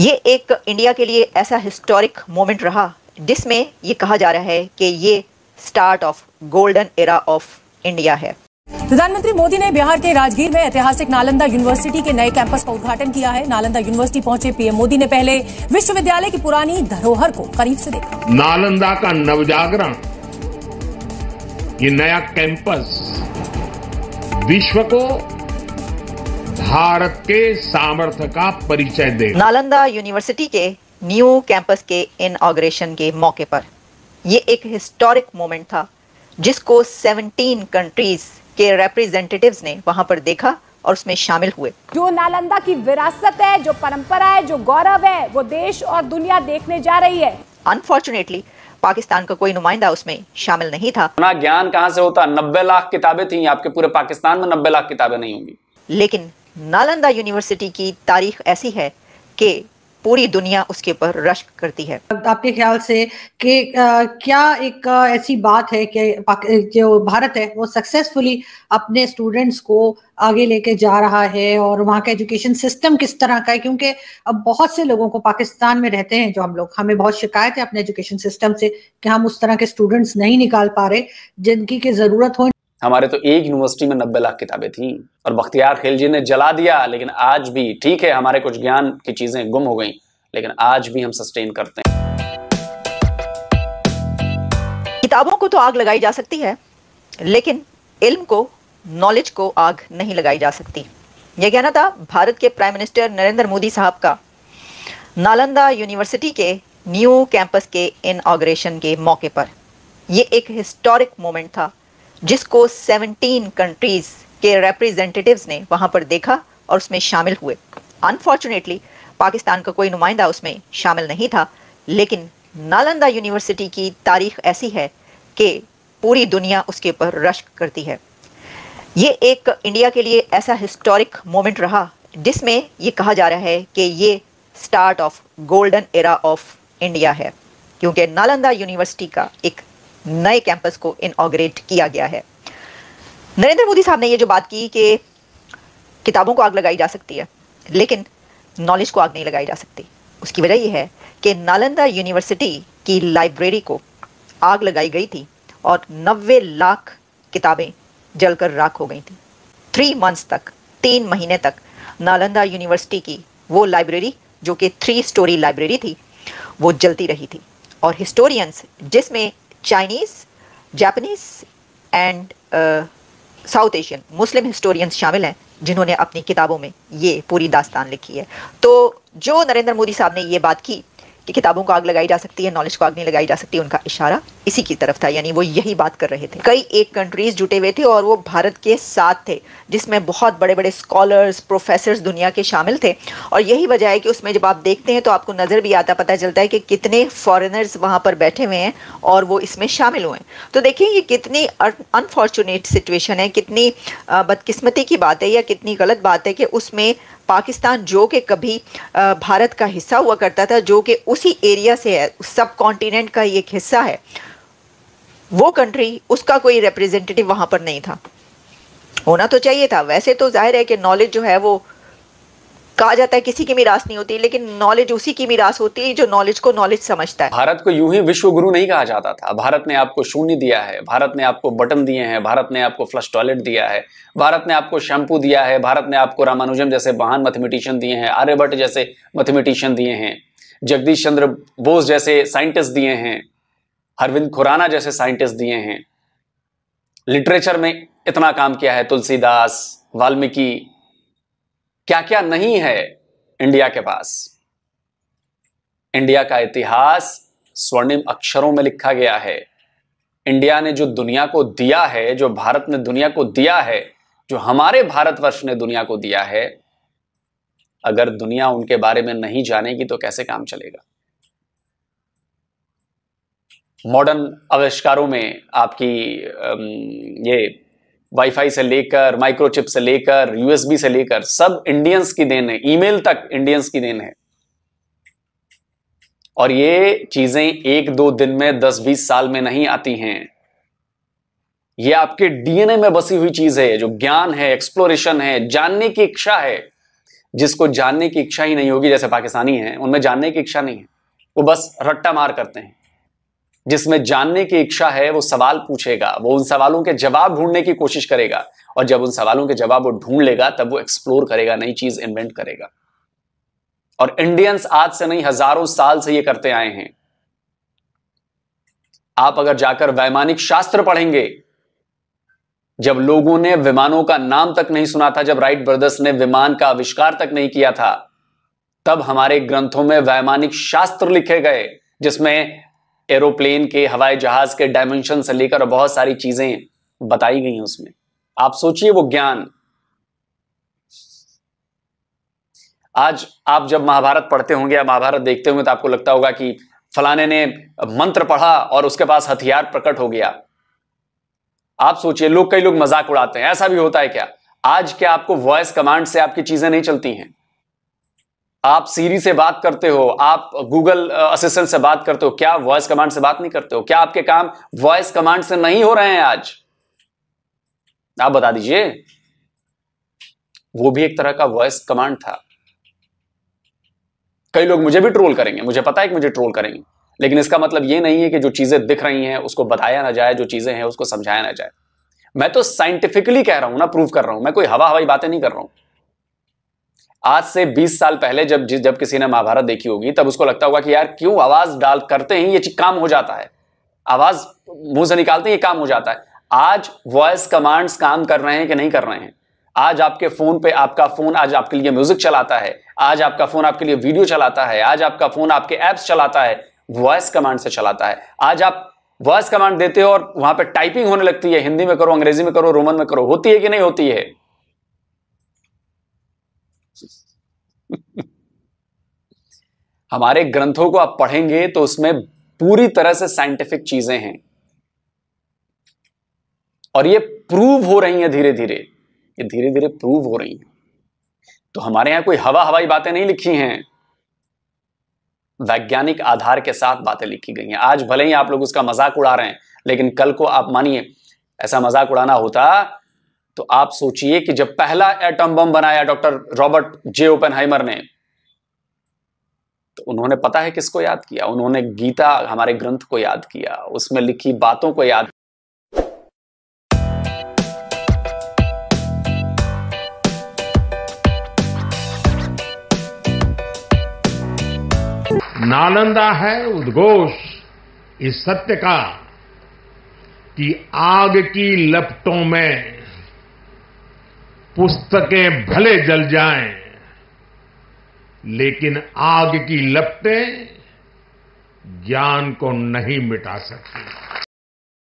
ये एक इंडिया के लिए ऐसा हिस्टोरिक मोमेंट रहा जिसमें ये कहा जा रहा है कि ये start of golden era of India है प्रधानमंत्री मोदी ने बिहार के राजगीर में ऐतिहासिक नालंदा यूनिवर्सिटी के नए कैंपस का उद्घाटन किया है नालंदा यूनिवर्सिटी पहुंचे पीएम मोदी ने पहले विश्वविद्यालय की पुरानी धरोहर को करीब से देखा नालंदा का नवजागरण ये नया कैंपस विश्व को भारत के सामर्थ्य का परिचय दे नालंदा यूनिवर्सिटी के न्यू कैंपस के इनऑग्रेशन के मौके पर ये एक हिस्टोरिक मोमेंट था जिसको 17 कंट्रीज के रिप्रेजेंटेटिव्स ने वहां पर देखा और उसमें शामिल हुए जो नालंदा की विरासत है जो परंपरा है जो गौरव है वो देश और दुनिया देखने जा रही है अनफॉर्चुनेटली पाकिस्तान का कोई नुमाइंदा उसमें शामिल नहीं था ना ज्ञान कहाँ से होता नब्बे लाख किताबें थी आपके पूरे पाकिस्तान में नब्बे लाख किताबें नहीं होंगी लेकिन नालंदा यूनिवर्सिटी की तारीख ऐसी है कि पूरी दुनिया उसके ऊपर रश करती है आपके ख्याल से कि क्या एक ऐसी बात है कि जो भारत है वो सक्सेसफुली अपने स्टूडेंट्स को आगे लेके जा रहा है और वहाँ का एजुकेशन सिस्टम किस तरह का है क्योंकि अब बहुत से लोगों को पाकिस्तान में रहते हैं जो हम लोग हमें बहुत शिकायत है अपने एजुकेशन सिस्टम से कि हम उस तरह के स्टूडेंट्स नहीं निकाल पा रहे जिनकी की ज़रूरत हो हमारे तो एक यूनिवर्सिटी में नब्बे लाख किताबें थी और बख्तियार खिलजी ने जला दिया लेकिन आज भी ठीक है हमारे कुछ ज्ञान की चीजें गुम हो गई लेकिन आज भी हम सस्टेन करते हैं किताबों को तो आग लगाई जा सकती है लेकिन इल्म को नॉलेज को आग नहीं लगाई जा सकती यह कहना था भारत के प्राइम मिनिस्टर नरेंद्र मोदी साहब का नालंदा यूनिवर्सिटी के न्यू कैंपस के इनऑग्रेशन के मौके पर यह एक हिस्टोरिक मोमेंट था जिसको 17 कंट्रीज के रिप्रेजेंटेटिव्स ने वहां पर देखा और उसमें शामिल हुए अनफॉर्चुनेटली पाकिस्तान का कोई नुमाइंदा उसमें शामिल नहीं था लेकिन नालंदा यूनिवर्सिटी की तारीख ऐसी है कि पूरी दुनिया उसके ऊपर रश्क करती है ये एक इंडिया के लिए ऐसा हिस्टोरिक मोमेंट रहा जिसमें ये कहा जा रहा है कि ये start of golden era of India है क्योंकि नालंदा यूनिवर्सिटी का एक नए कैंपस को इनग्रेट किया गया है नरेंद्र मोदी साहब ने ये जो बात की कि किताबों को आग लगाई जा सकती है लेकिन नॉलेज को आग नहीं लगाई जा सकती उसकी वजह यह है कि नालंदा यूनिवर्सिटी की लाइब्रेरी को आग लगाई गई थी और नब्बे लाख किताबें जलकर राख हो गई थी थ्री मंथ्स तक तीन महीने तक नालंदा यूनिवर्सिटी की वो लाइब्रेरी जो कि थ्री स्टोरी लाइब्रेरी थी वो जलती रही थी और हिस्टोरियंस जिसमें Chinese Japanese and South Asian Muslim historians शामिल हैं जिन्होंने अपनी किताबों में ये पूरी दास्तान लिखी है तो जो नरेंद्र मोदी साहब ने ये बात की कि किताबों को आग लगाई जा सकती है नॉलेज को आग नहीं लगाई जा सकती उनका इशारा इसी की तरफ था यानी वो यही बात कर रहे थे कई एक कंट्रीज जुटे हुए थे और वो भारत के साथ थे जिसमें बहुत बड़े बड़े स्कॉलर्स प्रोफेसर दुनिया के शामिल थे और यही वजह है कि उसमें जब आप देखते हैं तो आपको नज़र भी आता पता चलता है कि कितने फॉरनर्स वहां पर बैठे हुए हैं और वो इसमें शामिल हुए हैं तो देखिए ये कितनी अनफॉर्चुनेट सिचुएशन है कितनी बदकिस्मती की बात है या कितनी गलत बात है कि उसमें पाकिस्तान जो कि कभी भारत का हिस्सा हुआ करता था जो कि उसी एरिया से है सब कॉन्टीनेंट का एक हिस्सा है वो कंट्री उसका कोई रिप्रेजेंटेटिव वहां पर नहीं था होना तो चाहिए था वैसे तो जाहिर है कि नॉलेज जो है वो कहा जाता है किसी की मीरास नहीं होती लेकिन नॉलेज उसी की मीरास होती है जो नॉलेज को नॉलेज समझता है भारत को यूं ही विश्व गुरु नहीं कहा जाता था भारत ने आपको शून्य दिया है भारत ने आपको बटन दिए हैं भारत ने आपको फ्लश टॉयलेट दिया है भारत ने आपको शैम्पू दिया है भारत ने आपको रामानुजम जैसे महान मैथमेटिशियन दिए हैं आर्यभट्ट जैसे मैथमेटिशियन दिए हैं जगदीश चंद्र बोस जैसे साइंटिस्ट दिए हैं अरविंद खुराना जैसे साइंटिस्ट दिए हैं लिटरेचर में इतना काम किया है तुलसीदास वाल्मीकि क्या क्या नहीं है इंडिया के पास इंडिया का इतिहास स्वर्णिम अक्षरों में लिखा गया है इंडिया ने जो दुनिया को दिया है जो भारत ने दुनिया को दिया है जो हमारे भारतवर्ष ने दुनिया को दिया है अगर दुनिया उनके बारे में नहीं जानेगी तो कैसे काम चलेगा मॉडर्न आविष्कारों में आपकी ये वाईफाई से लेकर माइक्रोचिप से लेकर यूएसबी से लेकर सब इंडियंस की देन है ईमेल तक इंडियंस की देन है और ये चीजें एक दो दिन में दस बीस साल में नहीं आती हैं ये आपके डीएनए में बसी हुई चीज है जो ज्ञान है एक्सप्लोरेशन है जानने की इच्छा है जिसको जानने की इच्छा ही नहीं होगी जैसे पाकिस्तानी है उनमें जानने की इच्छा नहीं है वो बस रट्टा मार करते हैं जिसमें जानने की इच्छा है वो सवाल पूछेगा वो उन सवालों के जवाब ढूंढने की कोशिश करेगा और जब उन सवालों के जवाब वो ढूंढ लेगा तब वो एक्सप्लोर करेगा नई चीज इन्वेंट करेगा और इंडियंस आज से नहीं हजारों साल से ये करते आए हैं आप अगर जाकर वैमानिक शास्त्र पढ़ेंगे जब लोगों ने विमानों का नाम तक नहीं सुना था जब राइट ब्रदर्स ने विमान का आविष्कार तक नहीं किया था तब हमारे ग्रंथों में वैमानिक शास्त्र लिखे गए जिसमें एरोप्लेन के हवाई जहाज के डायमेंशन से लेकर बहुत सारी चीजें बताई गई हैं उसमें आप सोचिए वो ज्ञान आज आप जब महाभारत पढ़ते होंगे या महाभारत देखते होंगे तो आपको लगता होगा कि फलाने ने मंत्र पढ़ा और उसके पास हथियार प्रकट हो गया आप सोचिए लोग कई लोग मजाक उड़ाते हैं ऐसा भी होता है क्या आज क्या आपको वॉइस कमांड से आपकी चीजें नहीं चलती हैं आप सीरी से बात करते हो आप गूगल असिस्टेंट uh, से बात करते हो क्या वॉइस कमांड से बात नहीं करते हो क्या आपके काम वॉइस कमांड से नहीं हो रहे हैं आज आप बता दीजिए वो भी एक तरह का वॉइस कमांड था कई लोग मुझे भी ट्रोल करेंगे मुझे पता है कि मुझे ट्रोल करेंगे लेकिन इसका मतलब ये नहीं है कि जो चीजें दिख रही हैं उसको बताया ना जाए जो चीजें हैं उसको समझाया ना जाए मैं तो साइंटिफिकली कह रहा हूं ना प्रूव कर रहा हूं मैं कोई हवा हवाई बातें नहीं कर रहा हूं आज से 20 साल पहले जब जब किसी ने महाभारत देखी होगी तब उसको लगता होगा कि यार क्यों आवाज डाल करते ही ये काम हो जाता है आवाज मुंह से निकालते ही काम हो जाता है आज वॉइस कमांड्स काम कर रहे हैं कि नहीं कर रहे हैं आज आपके फोन पे आपका फोन आज आपके लिए म्यूजिक चलाता है आज आपका फोन आपके लिए वीडियो चलाता है आज आपका फोन आपके ऐप्स चलाता है वॉइस कमांड से चलाता है आज आप वॉइस कमांड देते हो और वहां पर टाइपिंग होने लगती है हिंदी में करो अंग्रेजी में करो रोमन में करो होती है कि नहीं होती है हमारे ग्रंथों को आप पढ़ेंगे तो उसमें पूरी तरह से साइंटिफिक चीजें हैं और ये प्रूव हो रही हैं धीरे धीरे ये धीरे धीरे प्रूव हो रही हैं तो हमारे यहां कोई हवा हवाई बातें नहीं लिखी हैं वैज्ञानिक आधार के साथ बातें लिखी गई हैं आज भले ही आप लोग उसका मजाक उड़ा रहे हैं लेकिन कल को आप मानिए ऐसा मजाक उड़ाना होता तो आप सोचिए कि जब पहला एटम बम बनाया डॉक्टर रॉबर्ट जे ओपन ने तो उन्होंने पता है किसको याद किया उन्होंने गीता हमारे ग्रंथ को याद किया उसमें लिखी बातों को याद नालंदा है उद्घोष इस सत्य का कि आग की लपटों में पुस्तकें भले जल जाएं लेकिन आग की लपटें ज्ञान को नहीं मिटा सकती